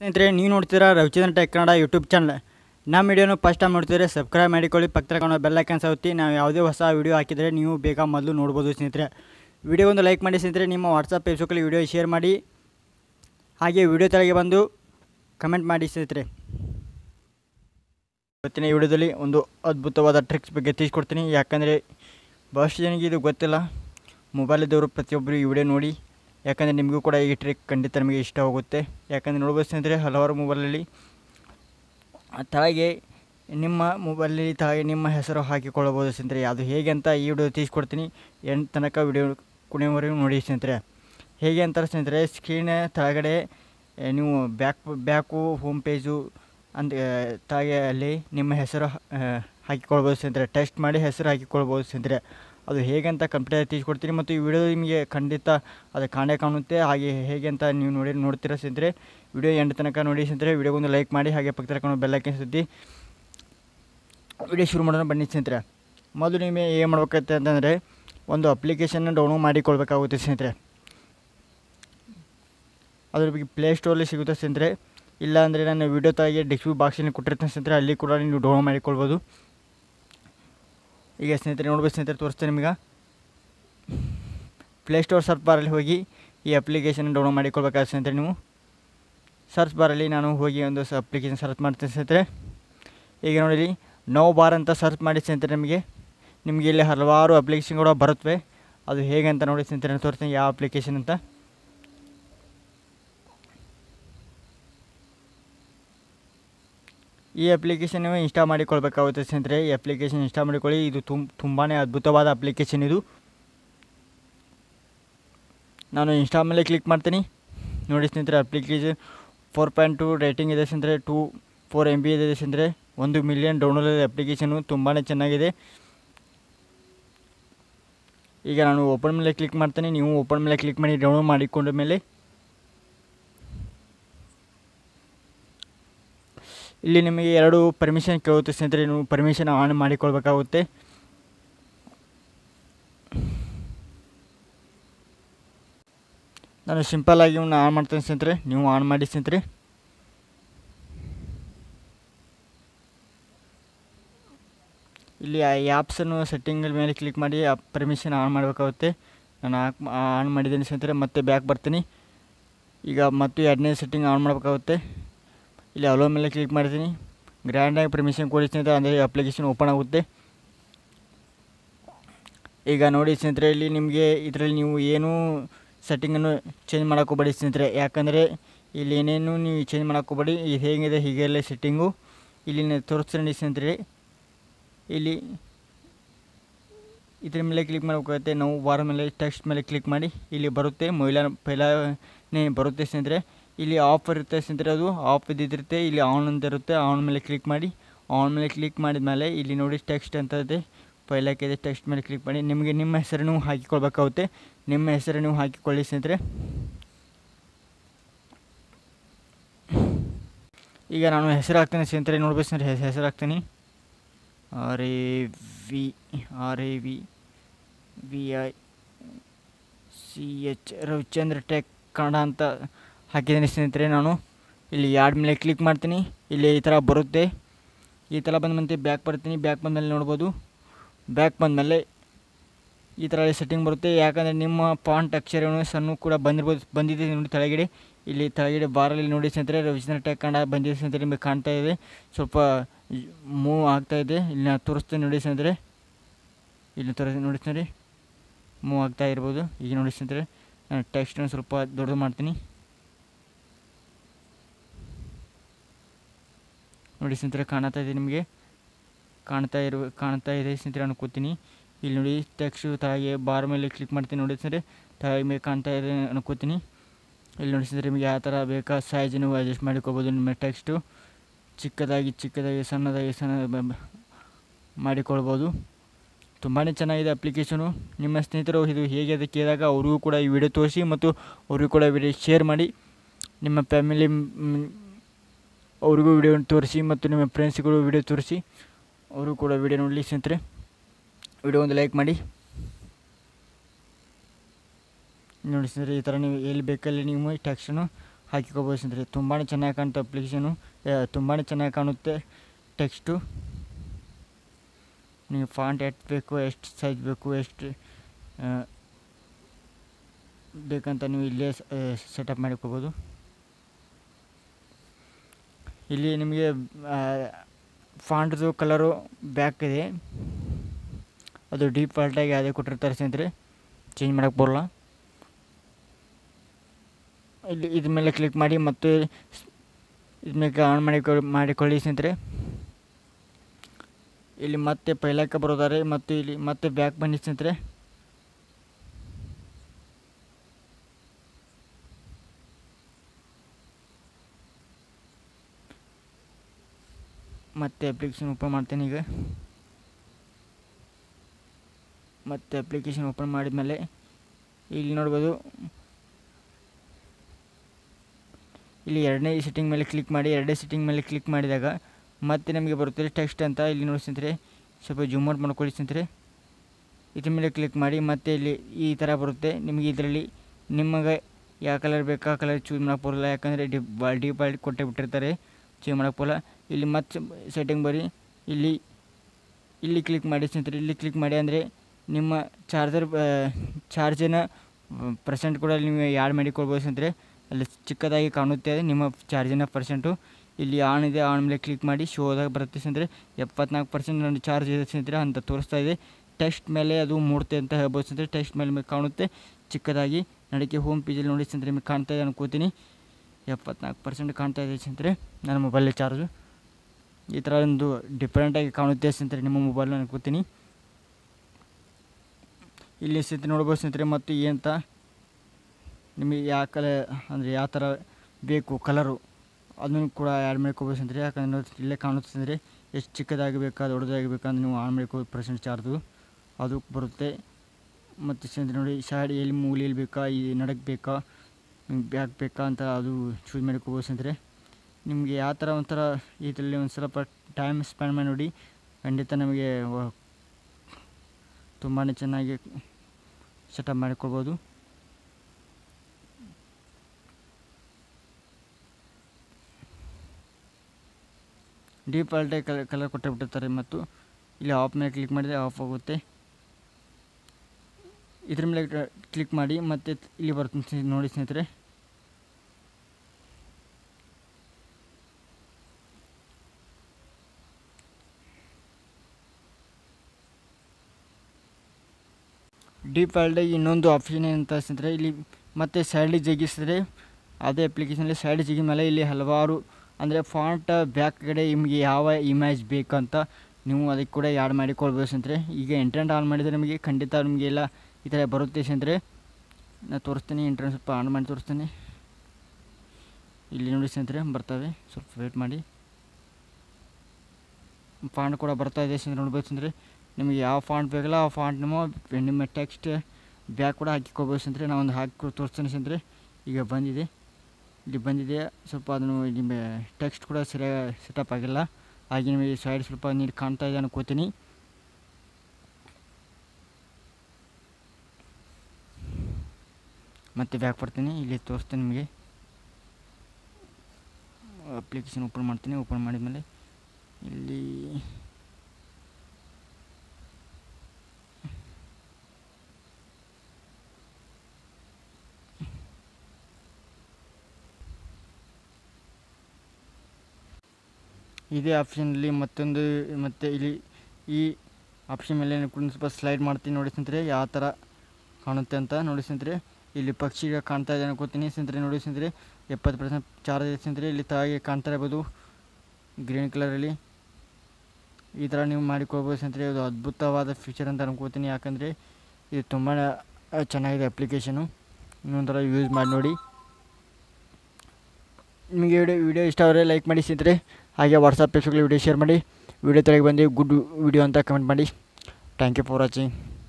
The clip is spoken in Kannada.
ಸ್ನೇಹಿತರೆ ನೀವು ನೋಡ್ತೀರಾ Ravichandra tech Kannada YouTube channel ನಮ್ಮ ವಿಡಿಯೋನು ಫಸ್ಟ್ ಟೈಮ್ ನೋಡ್ತಿದ್ರೆ ಸಬ್ಸ್ಕ್ರೈಬ್ ಮಾಡಿಕೊಳ್ಳಿ ಪಕ್ಕದ ಬೆಲ್ಲ ಬೆಲ್ಲೈಕನ್ಸ್ ಒತ್ತಿ ನಾವು ಯಾವುದೇ ಹೊಸ ವೀಡಿಯೋ ಹಾಕಿದರೆ ನೀವು ಬೇಗ ಮೊದಲು ನೋಡ್ಬೋದು ಸ್ನೇಹಿತರೆ ವಿಡಿಯೋ ಒಂದು ಲೈಕ್ ಮಾಡಿ ಸ್ನೇಹಿತರೆ ನಿಮ್ಮ ವಾಟ್ಸಪ್ ಫೇಸ್ಬುಕ್ಕಲ್ಲಿ ವಿಡಿಯೋ ಶೇರ್ ಮಾಡಿ ಹಾಗೆ ವಿಡಿಯೋ ತೆಳಗೆ ಬಂದು ಕಮೆಂಟ್ ಮಾಡಿ ಸ್ನೇಹಿತರೆ ಇವತ್ತಿನ ವಿಡಿಯೋದಲ್ಲಿ ಒಂದು ಅದ್ಭುತವಾದ ಟ್ರಿಕ್ಸ್ ಬಗ್ಗೆ ತಿಳಿಸ್ಕೊಡ್ತೀನಿ ಯಾಕಂದರೆ ಬಹಳಷ್ಟು ಜನಕ್ಕೆ ಇದು ಗೊತ್ತಿಲ್ಲ ಮೊಬೈಲ್ ಇದ್ದವರು ಪ್ರತಿಯೊಬ್ಬರು ಈ ವಿಡಿಯೋ ನೋಡಿ ಯಾಕಂದರೆ ನಿಮಗೂ ಕೂಡ ಈ ಟ್ರಿಕ್ ಖಂಡಿತ ನಿಮಗೆ ಇಷ್ಟ ಹೋಗುತ್ತೆ ಯಾಕಂದರೆ ನೋಡ್ಬೋದು ಸ್ನೇಹಿತರೆ ಹಲವಾರು ಮೊಬೈಲಲ್ಲಿ ತಾಯಿಗೆ ನಿಮ್ಮ ಮೊಬೈಲಲ್ಲಿ ತಾಯಿ ನಿಮ್ಮ ಹೆಸರು ಹಾಕಿಕೊಳ್ಳಬೋದು ಸ್ನೇಹಿತರೆ ಅದು ಹೇಗೆ ಅಂತ ಈ ವಿಡಿಯೋ ತಿಳಿಸ್ಕೊಡ್ತೀನಿ ಎಂಟು ತನಕ ವಿಡಿಯೋ ಕುಣಿಯವರೆಗೂ ನೋಡಿ ಸ್ನೇಹಿತರೆ ಹೇಗೆ ಅಂತಾರೆ ಸ್ನೇಹಿತರೆ ಸ್ಕ್ರೀನ್ ತಳಗಡೆ ನೀವು ಬ್ಯಾಕ್ ಬ್ಯಾಕು ಹೋಮ್ ಪೇಜು ಅಂತ ತಾಗೆ ಅಲ್ಲಿ ನಿಮ್ಮ ಹೆಸರು ಹಾಕಿಕೊಳ್ಬೋದು ಸ್ನೇಹಿತರೆ ಟೆಸ್ಟ್ ಮಾಡಿ ಹೆಸರು ಹಾಕಿಕೊಳ್ಬೋದು ಸ್ನೇಹಿತರೆ ಅದು ಹೇಗೆ ಅಂತ ಆಗಿ ತಿಳಿಸ್ಕೊಡ್ತೀನಿ ಮತ್ತು ಈ ವಿಡಿಯೋ ನಿಮಗೆ ಖಂಡಿತ ಅದು ಕಾಣೇ ಕಾಣುತ್ತೆ ಹಾಗೆ ಹೇಗೆ ಅಂತ ನೀವು ನೋಡಿ ನೋಡ್ತೀರ ಸ್ನೇಹಿತರೆ ವಿಡಿಯೋ ಎಂಡ್ ತನಕ ನೋಡಿ ಸಿಂದರೆ ವಿಡಿಯೋಗೊಂದು ಲೈಕ್ ಮಾಡಿ ಹಾಗೆ ಪಕ್ಕದ ಕಾಣೋ ಬೆಲ್ಲಕ್ಕೆ ಸುದ್ದಿ ವಿಡಿಯೋ ಶುರು ಮಾಡೋಣ ಬನ್ನಿ ಸ್ನೇಹಿತರೆ ಮೊದಲು ನಿಮಗೆ ಏನು ಮಾಡಬೇಕೈತೆ ಅಂತಂದರೆ ಒಂದು ಅಪ್ಲಿಕೇಶನ್ನ ಡೌನ್ಲೋಡ್ ಮಾಡಿಕೊಳ್ಬೇಕಾಗುತ್ತೆ ಸ್ನೇಹಿತರೆ ಅದ್ರ ಬಗ್ಗೆ ಪ್ಲೇಸ್ಟೋರಲ್ಲಿ ಸಿಗುತ್ತೆ ಸ್ನೇಹಿತರೆ ಇಲ್ಲಾಂದರೆ ನಾನು ವೀಡಿಯೋ ತಾಯಿಗೆ ಡಿಸ್ಕ್ರಿಪ್ ಬಾಕ್ಸಲ್ಲಿ ಕೊಟ್ಟಿರ್ತೀನಿ ಸ್ನೇಹಿತರೆ ಅಲ್ಲಿ ಕೂಡ ನೀವು ಡೌನ್ಲೋಡ್ ಮಾಡಿಕೊಳ್ಬೋದು ಈಗ ಸ್ನೇಹಿತರೆ ನೋಡ್ಬೇಕು ಸ್ನೇಹಿತರೆ ತೋರಿಸ್ತೇನೆ ನಿಮಗೆ ಪ್ಲೇಸ್ಟೋರ್ ಸರ್ಚ್ ಬಾರಲ್ಲಿ ಹೋಗಿ ಈ ಅಪ್ಲಿಕೇಶನ್ ಡೌನ್ಲೋಡ್ ಮಾಡಿಕೊಳ್ಬೇಕಾದ ಸ್ನೇಹಿತರೆ ನೀವು ಸರ್ಚ್ ಬಾರಲ್ಲಿ ನಾನು ಹೋಗಿ ಒಂದು ಸ ಅಪ್ಲಿಕೇಶನ್ ಸರ್ಚ್ ಮಾಡ್ತೇನೆ ಸ್ನೇಹಿತರೆ ಈಗ ನೋಡಿ ನೋ ಬಾರ್ ಅಂತ ಸರ್ಚ್ ಮಾಡಿ ಸ್ನೇಹಿತರೆ ನಿಮಗೆ ನಿಮಗೆ ಇಲ್ಲಿ ಹಲವಾರು ಅಪ್ಲಿಕೇಶನ್ಗಳು ಬರುತ್ತವೆ ಅದು ಹೇಗೆ ಅಂತ ನೋಡಿ ಸ್ನೇಹಿತರೆ ತೋರಿಸ್ತೀನಿ ಯಾವ ಅಪ್ಲಿಕೇಶನ್ ಅಂತ ಈ ಅಪ್ಲಿಕೇಶನ್ ನೀವು ಇನ್ಸ್ಟಾಲ್ ಮಾಡಿಕೊಳ್ಬೇಕಾಗುತ್ತೆ ಸ್ನೇಹಿತರೆ ಈ ಅಪ್ಲಿಕೇಶನ್ ಇನ್ಸ್ಟಾಲ್ ಮಾಡಿಕೊಳ್ಳಿ ಇದು ತುಂಬ ತುಂಬಾ ಅದ್ಭುತವಾದ ಅಪ್ಲಿಕೇಶನ್ ಇದು ನಾನು ಇನ್ಸ್ಟಾಲ್ ಮೇಲೆ ಕ್ಲಿಕ್ ಮಾಡ್ತೀನಿ ನೋಡಿ ಸ್ನೇಹಿತರೆ application four point two rating ಇದೆ ಸ್ನೇಹಿತರೆ ಟೂ ಫೋರ್ ಎಮ್ ಬಿ ಇದೆ ಸ್ನೇಹಿತರೆ ಒಂದು ಮಿಲಿಯನ್ ಡೌನ್ಲೋಡ್ ಇದೆ ಅಪ್ಲಿಕೇಶನು ತುಂಬಾ ಚೆನ್ನಾಗಿದೆ ಈಗ ನಾನು ಓಪನ್ ಮೇಲೆ ಕ್ಲಿಕ್ ಮಾಡ್ತೀನಿ ನೀವು ಓಪನ್ ಮೇಲೆ ಕ್ಲಿಕ್ ಮಾಡಿ ಡೌನ್ಲೋಡ್ ಮಾಡಿಕೊಂಡ ಮೇಲೆ ಇಲ್ಲಿ ನಿಮಗೆ ಎರಡು ಪರ್ಮಿಷನ್ ಕೇಳುತ್ತೆ ಸ್ನೇಹಿತರೆ ನೀವು ಪರ್ಮಿಷನ್ ಆನ್ ಮಾಡಿಕೊಳ್ಬೇಕಾಗುತ್ತೆ ನಾನು ಸಿಂಪಲ್ ಆಗಿ ಇವನ್ನ ಆನ್ ಮಾಡ್ತೇನೆ ಸ್ನೇಹಿತರೆ ನೀವು ಆನ್ ಮಾಡಿ ಸ್ನೇಹಿತರೆ ಇಲ್ಲಿ ಆ್ಯಪ್ಸನ್ನು ಸೆಟ್ಟಿಂಗ್ ಮೇಲೆ ಕ್ಲಿಕ್ ಮಾಡಿ ಆ ಪರ್ಮಿಷನ್ ಆನ್ ಮಾಡಬೇಕಾಗುತ್ತೆ ನಾನು ಆಕ್ ಆನ್ ಮಾಡಿದ್ದೀನಿ ಸ್ನೇಹಿತರೆ ಮತ್ತೆ ಬ್ಯಾಕ್ ಬರ್ತೀನಿ ಈಗ ಮತ್ತು ಎರಡನೇ ಸೆಟ್ಟಿಂಗ್ ಆನ್ ಮಾಡಬೇಕಾಗುತ್ತೆ ಇಲ್ಲಿ ಅಲೋ ಮೇಲೆ ಕ್ಲಿಕ್ ಮಾಡ್ತೀನಿ ಗ್ರ್ಯಾಂಡಾಗಿ ಪರ್ಮಿಷನ್ ಕೊಡಿ ಸ್ನೇಹಿತರೆ ಅಂದರೆ ಅಪ್ಲಿಕೇಶನ್ ಓಪನ್ ಆಗುತ್ತೆ ಈಗ ನೋಡಿ ಸ್ನೇಹಿತರೆ ಇಲ್ಲಿ ನಿಮಗೆ ಇದರಲ್ಲಿ ನೀವು ಏನೂ ಸೆಟ್ಟಿಂಗನ್ನು ಚೇಂಜ್ ಮಾಡೋಕ್ಕೋಗ್ಬೇಡಿ ಸ್ನೇಹಿತರೆ ಯಾಕಂದರೆ ಇಲ್ಲಿ ಏನೇನು ನೀವು ಚೇಂಜ್ ಮಾಡೋಕ್ಕೋಗ್ಬೇಡಿ ಇದು ಹೇಗಿದೆ ಹೀಗೆಲ್ಲ ಸೆಟ್ಟಿಂಗು ಇಲ್ಲಿ ತೋರಿಸ್ತೀನಿ ಸ್ನೇಹಿತರೆ ಇಲ್ಲಿ ಇದ್ರ ಮೇಲೆ ಕ್ಲಿಕ್ ಮಾಡಬೇಕಾಗುತ್ತೆ ನಾವು ವಾರ ಮೇಲೆ ಟೆಕ್ಸ್ಟ್ ಮೇಲೆ ಕ್ಲಿಕ್ ಮಾಡಿ ಇಲ್ಲಿ ಬರುತ್ತೆ ಮೊಯ್ಲಾ ಪೈಲಾನೇ ಬರುತ್ತೆ ಸ್ನೇಹಿತರೆ ಇಲ್ಲಿ ಆಫ್ ಇರುತ್ತೆ ಸ್ನೇಹಿತರೆ ಅದು ಆಫ್ ಇದ್ದಿದ್ದಿರುತ್ತೆ ಇಲ್ಲಿ ಆನ್ ಅಂತ ಇರುತ್ತೆ ಆನ್ ಮೇಲೆ ಕ್ಲಿಕ್ ಮಾಡಿ ಆನ್ ಮೇಲೆ ಕ್ಲಿಕ್ ಮಾಡಿದ ಮೇಲೆ ಇಲ್ಲಿ ನೋಡಿ ಟೆಕ್ಸ್ಟ್ ಅಂತ ಇದೆ ಫೈಲ್ ಹಾಕಿದೆ ಟೆಕ್ಸ್ಟ್ ಮೇಲೆ ಕ್ಲಿಕ್ ಮಾಡಿ ನಿಮಗೆ ನಿಮ್ಮ ಹೆಸರನ್ನು ಹಾಕಿಕೊಳ್ಬೇಕಾಗುತ್ತೆ ನಿಮ್ಮ ಹೆಸರನ್ನು ಹಾಕಿಕೊಳ್ಳಿ ಸ್ನೇಹಿತರೆ ಈಗ ನಾನು ಹೆಸರು ಹಾಕ್ತೇನೆ ಸ್ನೇಹಿತರೆ ನೋಡ್ಬೇಕು ಸ್ನೇಹಿತರೆ ಹೆಸರು ಹಾಕ್ತೀನಿ R A V R A V V I C H Ravichandra tech Kannada ಅಂತ ಹಾಕಿದ್ದೀನಿ ಸ್ನೇಹಿತರೆ ನಾನು ಇಲ್ಲಿ ಯಾರ್ಡ್ ಮೇಲೆ ಕ್ಲಿಕ್ ಮಾಡ್ತೀನಿ ಇಲ್ಲಿ ಈ ಥರ ಬರುತ್ತೆ ಈ ಥರ ಬಂದ ಬ್ಯಾಕ್ ಬರ್ತೀನಿ ಬ್ಯಾಕ್ ಬಂದಮೇಲೆ ನೋಡ್ಬೋದು ಬ್ಯಾಕ್ ಬಂದಮೇಲೆ ಈ ಥರ ಸೆಟ್ಟಿಂಗ್ ಬರುತ್ತೆ ಯಾಕಂದರೆ ನಿಮ್ಮ ಪಾಂಟ್ ಅಕ್ಷರನು ಸಣ್ಣ ಕೂಡ ಬಂದಿರ್ಬೋದು ಬಂದಿದೆ ನೋಡಿ ತೆಳಗಡೆ ಇಲ್ಲಿ ತೆಳಗಡೆ ಬಾರಲ್ಲಿ ನೋಡಿ ಸ್ನೇಹಿತರೆ ರವಿಚಂದ್ರ ಟೆಕ್ ಕಂಡ ಬಂದಿದೆ ಸ್ನೇಹಿತರೆ ನಿಮಗೆ ಕಾಣ್ತಾ ಇದೆ ಸ್ವಲ್ಪ ಮೂವ್ ಆಗ್ತಾಯಿದೆ ಇಲ್ಲಿ ನಾನು ತೋರಿಸ್ತೀನಿ ನೋಡಿ ಸ್ನೇಹಿತರೆ ಇಲ್ಲಿ ತೋರಿಸ್ತೀನಿ ನೋಡಿ ಸ್ನೇಹಿತರೆ ಮೂವ್ ಆಗ್ತಾ ಇರ್ಬೋದು ಈಗ ನೋಡಿ ಸ್ನೇಹಿತರೆ ನಾನು ಟೆಕ್ಸ್ಟನ್ನು ಸ್ವಲ್ಪ ದೊಡ್ಡದು ಮಾಡ್ತೀನಿ ನೋಡಿ ಸ್ನೇಹಿತರೆ ಕಾಣ್ತಾ ಇದೆ ನಿಮಗೆ ಕಾಣ್ತಾ ಇರುವ ಕಾಣ್ತಾ ಇದೆ ಸ್ನೇಹಿತರೆ ಅನ್ಕೋತೀನಿ ಇಲ್ಲಿ ನೋಡಿ ಟೆಕ್ಸ್ಟು ತಾಯಿಗೆ ಬಾರ್ ಮೇಲೆ ಕ್ಲಿಕ್ ಮಾಡ್ತೀನಿ ನೋಡಿ ಸ್ನೇಹಿತರೆ ತಾಯಿ ಮೇಲೆ ಕಾಣ್ತಾ ಇದೆ ಅನ್ಕೋತೀನಿ ಇಲ್ಲಿ ನೋಡಿ ಸ್ನೇಹಿತರೆ ನಿಮಗೆ ಯಾವ ಥರ ಬೇಕಾ ಸೈಜ್ ನೀವು ಅಡ್ಜಸ್ಟ್ ಮಾಡಿಕೊಬೋದು ನಿಮ್ಮ ಟೆಕ್ಸ್ಟು ಚಿಕ್ಕದಾಗಿ ಚಿಕ್ಕದಾಗಿ ಸಣ್ಣದಾಗಿ ಸಣ್ಣ ಮಾಡಿಕೊಳ್ಬೋದು ತುಂಬಾ ಚೆನ್ನಾಗಿದೆ ಅಪ್ಲಿಕೇಶನು ನಿಮ್ಮ ಸ್ನೇಹಿತರು ಇದು ಹೇಗೆ ಅದಕ್ಕೆ ಕೇಳಿದಾಗ ಅವ್ರಿಗೂ ಕೂಡ ಈ ವಿಡಿಯೋ ತೋರಿಸಿ ಮತ್ತು ಅವ್ರಿಗೂ ಕೂಡ ವಿಡಿಯೋ ಶೇರ್ ಮಾಡಿ ನಿಮ್ಮ ಫ್ಯಾಮಿಲಿ ಅವ್ರಿಗೂ ವೀಡಿಯೋ ತೋರಿಸಿ ಮತ್ತು ನಿಮ್ಮ ಫ್ರೆಂಡ್ಸ್ಗಳು ವಿಡಿಯೋ ತೋರಿಸಿ ಅವರು ಕೂಡ ವೀಡಿಯೋ ನೋಡಲಿ ಸ್ನೇಹಿತರೆ ವಿಡಿಯೋ ಒಂದು ಲೈಕ್ ಮಾಡಿ ನೋಡಿ ಸ್ನೇಹಿತರೆ ಈ ಥರ ನೀವು ಎಲ್ಲಿ ಬೇಕಲ್ಲಿ ನೀವು ಟೆಕ್ಸ್ಟನ್ನು ಹಾಕಿಕೊಬೋದು ಸ್ನೇಹಿತರೆ ತುಂಬಾ ಚೆನ್ನಾಗಿ ಕಾಣುತ್ತೆ ಅಪ್ಲಿಕೇಶನು ತುಂಬಾ ಚೆನ್ನಾಗಿ ಕಾಣುತ್ತೆ ಟೆಕ್ಸ್ಟು ನೀವು ಫಾಂಟ್ ಎಷ್ಟು ಬೇಕು ಎಷ್ಟು ಸೈಜ್ ಬೇಕು ಎಷ್ಟು ಬೇಕಂತ ನೀವು ಇಲ್ಲೇ ಸೆಟಪ್ ಮಾಡಿಕೊಬೋದು ಇಲ್ಲಿ ನಿಮಗೆ ಫಾಂಟ್ದು ಕಲರು ಬ್ಯಾಕ್ ಇದೆ ಅದು ಡಿಫಾಲ್ಟಾಗಿ ಯಾವುದೇ ಕೊಟ್ಟಿರ್ತಾರೆ ಸ್ನೇಹಿತರೆ ಚೇಂಜ್ ಮಾಡೋಕೆ ಬರಲ್ಲ ಇಲ್ಲಿ ಇದ್ಮೇಲೆ ಮೇಲೆ ಕ್ಲಿಕ್ ಮಾಡಿ ಮತ್ತೆ ಇದ್ಮೇಲೆ ಆನ್ ಮಾಡಿ ಮಾಡಿಕೊಳ್ಳಿ ಸ್ನೇಹಿತರೆ ಇಲ್ಲಿ ಮತ್ತೆ ಪೈಲಕ್ಕೆ ಬರೋದಾರೆ ಮತ್ತು ಇಲ್ಲಿ ಮತ್ತೆ ಬ್ಯಾಕ್ ಬನ್ನಿ ಸ್ನೇಹಿತರೆ ಮತ್ತೆ ಅಪ್ಲಿಕೇಶನ್ ಓಪನ್ ಮಾಡ್ತೇನೆ ಈಗ ಮತ್ತೆ ಅಪ್ಲಿಕೇಶನ್ ಓಪನ್ ಮಾಡಿದ ಮೇಲೆ ಇಲ್ಲಿ ನೋಡ್ಬೋದು ಇಲ್ಲಿ ಎರಡನೇ ಸೆಟ್ಟಿಂಗ್ ಮೇಲೆ ಕ್ಲಿಕ್ ಮಾಡಿ ಎರಡನೇ ಸೆಟ್ಟಿಂಗ್ ಮೇಲೆ ಕ್ಲಿಕ್ ಮಾಡಿದಾಗ ಮತ್ತೆ ನಮಗೆ ಬರುತ್ತೆ ಟೆಕ್ಸ್ಟ್ ಅಂತ ಇಲ್ಲಿ ನೋಡಿ ಸ್ವಲ್ಪ ಜೂಮ್ ಔಟ್ ಮಾಡ್ಕೊಳ್ಳಿ ಸ್ನೇಹಿತರೆ ಇದ್ರ ಮೇಲೆ ಕ್ಲಿಕ್ ಮಾಡಿ ಮತ್ತೆ ಇಲ್ಲಿ ಈ ಥರ ಬರುತ್ತೆ ನಿಮಗೆ ಇದರಲ್ಲಿ ನಿಮಗೆ ಯಾವ ಕಲರ್ ಬೇಕು ಆ ಕಲರ್ ಚೂಸ್ ಮಾಡೋಕ್ಕೆ ಬರೋಲ್ಲ ಯಾಕಂದರೆ ಡಿ ಬಾಲ್ಟಿ ಡಿಫಾಲ್ಟ್ ಕೊಟ್ಟೆ ಬಿಟ್ಟಿರ್ತಾರೆ ಚೂಸ್ ಮಾಡೋಕ್ಕೆ ಬರಲ್ಲ ಇಲ್ಲಿ ಮತ್ತೆ ಸೆಟ್ಟಿಂಗ್ ಬರಿ ಇಲ್ಲಿ ಇಲ್ಲಿ ಕ್ಲಿಕ್ ಮಾಡಿ ಸ್ನೇಹಿತರೆ ಇಲ್ಲಿ ಕ್ಲಿಕ್ ಮಾಡಿ ಅಂದರೆ ನಿಮ್ಮ ಚಾರ್ಜರ್ ಚಾರ್ಜನ್ನು ಪರ್ಸೆಂಟ್ ಕೂಡ ನೀವು ಯಾಡ್ ಮಾಡಿ ಕೊಡ್ಬೋದು ಸ್ನೇಹಿತರೆ ಅಲ್ಲಿ ಚಿಕ್ಕದಾಗಿ ಕಾಣುತ್ತೆ ನಿಮ್ಮ ಚಾರ್ಜಿನ ಪರ್ಸೆಂಟು ಇಲ್ಲಿ ಆನ್ ಇದೆ ಆನ್ ಮೇಲೆ ಕ್ಲಿಕ್ ಮಾಡಿ ಶೋದಾಗ ಬರುತ್ತೆ ಸ್ನೇಹಿತರೆ ಎಪ್ಪತ್ನಾಲ್ಕು ಪರ್ಸೆಂಟ್ ನನ್ನ ಚಾರ್ಜ್ ಇದೆ ಸ್ನೇಹಿತರೆ ಅಂತ ತೋರಿಸ್ತಾ ಇದೆ ಟೆಸ್ಟ್ ಮೇಲೆ ಅದು ಮೂಡುತ್ತೆ ಅಂತ ಹೇಳ್ಬೋದು ಸ್ನೇಹಿತರೆ ಟೆಸ್ಟ್ ಮೇಲೆ ಕಾಣುತ್ತೆ ಚಿಕ್ಕದಾಗಿ ನಡಿಕೆ ಹೋಮ್ ಪೇಜಲ್ಲಿ ನೋಡಿ ಸ್ನೇಹಿತರೆ ನಿಮಗೆ ಕಾಣ್ತಾ ಇದೆ ಅನ್ಕೋತೀನಿ ಎಪ್ಪತ್ನಾಲ್ಕು ಪರ್ಸೆಂಟ್ ಕಾಣ್ತಾ ಇದೆ ಸ್ನೇಹಿತರೆ ನನ್ನ ಮೊಬೈಲ್ ಚಾರ್ಜು ಈ ಥರ ಒಂದು ಡಿಫ್ರೆಂಟಾಗಿ ಕಾಣುತ್ತೆ ಸ್ನೇಹಿತರೆ ನಿಮ್ಮ ಮೊಬೈಲ್ ಅನ್ಕೋತೀನಿ ಇಲ್ಲಿ ಸ್ಥಿತಿ ನೋಡ್ಬೋದು ಸ್ನೇಹಿತರೆ ಮತ್ತು ಏನಂತ ನಿಮಗೆ ಯಾವ ಕಲೆ ಅಂದರೆ ಯಾವ ಥರ ಬೇಕು ಕಲರು ಅದನ್ನು ಕೂಡ ಆ್ಯಡ್ ಮಾಡ್ಕೋಬೋದು ಸ್ನೇಹಿತರೆ ಯಾಕಂದ್ರೆ ಇಲ್ಲೇ ಕಾಣುತ್ತೆ ಅಂದರೆ ಎಷ್ಟು ಚಿಕ್ಕದಾಗಬೇಕಾ ಅಂದರೆ ನೀವು ಆ್ಯಡ್ ಮಾಡ್ಕೋಬೋದು ಪರ್ಸೆಂಟ್ ಚಾರ್ಜು ಅದು ಬರುತ್ತೆ ಮತ್ತು ಸ್ನೇಹಿತರೆ ನೋಡಿ ಸೈಡ್ ಎಲ್ಲಿ ಮೂಲೆಯಲ್ಲಿ ಬೇಕಾ ಈ ನಡಕ್ಕೆ ಬೇಕಾ ಬ್ಯಾಕ್ ಬೇಕಾ ಅಂತ ಅದು ಚೂಸ್ ಮಾಡ್ಕೋಬೋದು ಸ್ನೇಹಿತರೆ ನಿಮಗೆ ಯಾವ ಥರ ಒಂಥರ ಇದರಲ್ಲಿ ಒಂದು ಸ್ವಲ್ಪ ಟೈಮ್ ಸ್ಪೆಂಡ್ ಮಾಡಿ ನೋಡಿ ಖಂಡಿತ ನಮಗೆ ತುಂಬಾ ಚೆನ್ನಾಗಿ ಸೆಟಪ್ ಮಾಡಿಕೊಳ್ಬೋದು ಡೀಪ್ ಅಲ್ಟೆ ಕಲರ್ ಕಲರ್ ಕೊಟ್ಟಿರ್ಬಿಟ್ಟಿರ್ತಾರೆ ಮತ್ತು ಇಲ್ಲಿ ಆಫ್ ಮೇಲೆ ಕ್ಲಿಕ್ ಮಾಡಿದರೆ ಆಫ್ ಆಗುತ್ತೆ ಇದ್ರ ಮೇಲೆ ಕ್ಲಿಕ್ ಮಾಡಿ ಮತ್ತು ಇಲ್ಲಿ ಬರುತ್ತೆ ನೋಡಿ ಸ್ನೇಹಿತರೆ ಡಿಫಾಲ್ಟಾಗಿ ಇನ್ನೊಂದು ಆಪ್ಷನ್ ಏನಂತ ಸ್ನೇಹಿತರೆ ಇಲ್ಲಿ ಮತ್ತೆ ಸ್ಯಾಲ್ಡಿ ಜಗಿಸಿದ್ರೆ ಅದೇ ಅಪ್ಲಿಕೇಶನಲ್ಲಿ ಸೈಡ್ ಜಗಿದ ಮೇಲೆ ಇಲ್ಲಿ ಹಲವಾರು ಅಂದರೆ ಫಾಂಟ್ ಬ್ಯಾಕ್ ಕಡೆ ನಿಮಗೆ ಯಾವ ಇಮೇಜ್ ಬೇಕಂತ ನೀವು ಅದಕ್ಕೆ ಕೂಡ ಆ್ಯಡ್ ಮಾಡಿಕೊಳ್ಬೋದು ಸ್ನೇಹಿತರೆ ಈಗ ಎಂಟ್ರೆಂಟ್ ಆನ್ ಮಾಡಿದರೆ ನಿಮಗೆ ಖಂಡಿತ ನಿಮಗೆ ಎಲ್ಲ ಈ ಥರ ಬರುತ್ತೆ ಸ್ನೇಹಿತರೆ ನಾನು ತೋರಿಸ್ತೀನಿ ಎಂಟ್ರೆನ್ಸ್ ಸ್ವಲ್ಪ ಆನ್ ಮಾಡಿ ತೋರಿಸ್ತೀನಿ ಇಲ್ಲಿ ನೋಡಿ ಸ್ನೇಹಿತರೆ ಬರ್ತವೆ ಸ್ವಲ್ಪ ವೇಟ್ ಮಾಡಿ ಫಾಂಡ್ ಕೂಡ ಬರ್ತಾ ಇದೆ ಸ್ನೇಹಿತರೆ ನೋಡ್ಬೇಕು ಅಂದರೆ ನಿಮಗೆ ಯಾವ ಫಾಂಟ್ ಬೇಕಲ್ಲ ಆ ಫಾಂಟ್ ನಿಮ್ಮ ನಿಮ್ಮ ಟೆಕ್ಸ್ಟ್ ಬ್ಯಾಕ್ ಕೂಡ ಹಾಕಿಕೊಬೋದು ಸಂತ್ರಿ ನಾವು ಒಂದು ಹಾಕಿ ತೋರಿಸ್ತೀನಿ ಸಂತ್ರಿ ಈಗ ಬಂದಿದೆ ಇಲ್ಲಿ ಬಂದಿದೆ ಸ್ವಲ್ಪ ಅದನ್ನು ನಿಮಗೆ ಟೆಕ್ಸ್ಟ್ ಕೂಡ ಸರಿಯಾಗಿ ಸೆಟಪ್ ಆಗಿಲ್ಲ ಹಾಗೆ ನಿಮಗೆ ಸೈಡ್ ಸ್ವಲ್ಪ ನೀರು ಕಾಣ್ತಾ ಇದೆ ಅನ್ಕೋತೀನಿ ಮತ್ತೆ ಬ್ಯಾಕ್ ಪಡ್ತೀನಿ ಇಲ್ಲಿ ತೋರಿಸ್ತೀನಿ ನಿಮಗೆ ಅಪ್ಲಿಕೇಶನ್ ಓಪನ್ ಮಾಡ್ತೀನಿ ಓಪನ್ ಮಾಡಿದ್ಮೇಲೆ ಇಲ್ಲಿ ಇದೇ ಆಪ್ಷನಲ್ಲಿ ಮತ್ತೊಂದು ಮತ್ತು ಇಲ್ಲಿ ಈ ಆಪ್ಷನ್ ಮೇಲೆ ಕೂಡ ಸ್ವಲ್ಪ ಸ್ಲೈಡ್ ಮಾಡ್ತೀನಿ ನೋಡಿ ಸ್ನೇಹಿತರೆ ಯಾವ ಥರ ಕಾಣುತ್ತೆ ಅಂತ ನೋಡಿ ಸ್ನೇಹಿತರೆ ಇಲ್ಲಿ ಪಕ್ಷಿಗೆ ಕಾಣ್ತಾ ಇದೆ ಅನ್ಕೋತೀನಿ ಸ್ನೇಹಿತರೆ ನೋಡಿ ಸ್ನೇಹಿತರೆ ಎಪ್ಪತ್ತು ಪರ್ಸೆಂಟ್ ಚಾರ್ಜ್ ಇದೆ ಸ್ನೇಹಿತರೆ ಇಲ್ಲಿ ತಾಗಿ ಕಾಣ್ತಾ ಇರ್ಬೋದು ಗ್ರೀನ್ ಕಲರಲ್ಲಿ ಈ ಥರ ನೀವು ಮಾಡಿಕೊಳ್ಬೋದು ಸ್ನೇಹಿತರೆ ಇದು ಅದ್ಭುತವಾದ ಫೀಚರ್ ಅಂತ ಅನ್ಕೋತೀನಿ ಯಾಕಂದರೆ ಇದು ತುಂಬ ಚೆನ್ನಾಗಿದೆ ಅಪ್ಲಿಕೇಶನು ಇನ್ನೊಂಥರ ಯೂಸ್ ಮಾಡಿ ನೋಡಿ ನಿಮಗೆ ವಿಡಿಯೋ ವಿಡಿಯೋ ಇಷ್ಟ ಆದರೆ ಲೈಕ್ ಮಾಡಿ ಸ್ನೇಹಿತರೆ ಹಾಗೆ ವಾಟ್ಸಪ್ ಪೇಜ್ಗಳು ವೀಡಿಯೋ ಶೇರ್ ಮಾಡಿ ವಿಡಿಯೋ ತೆಳಗೆ ಬಂದು ಗುಡ್ ವೀಡಿಯೋ ಅಂತ ಕಮೆಂಟ್ ಮಾಡಿ ಥ್ಯಾಂಕ್ ಯು ಫಾರ್ ವಾಚಿಂಗ್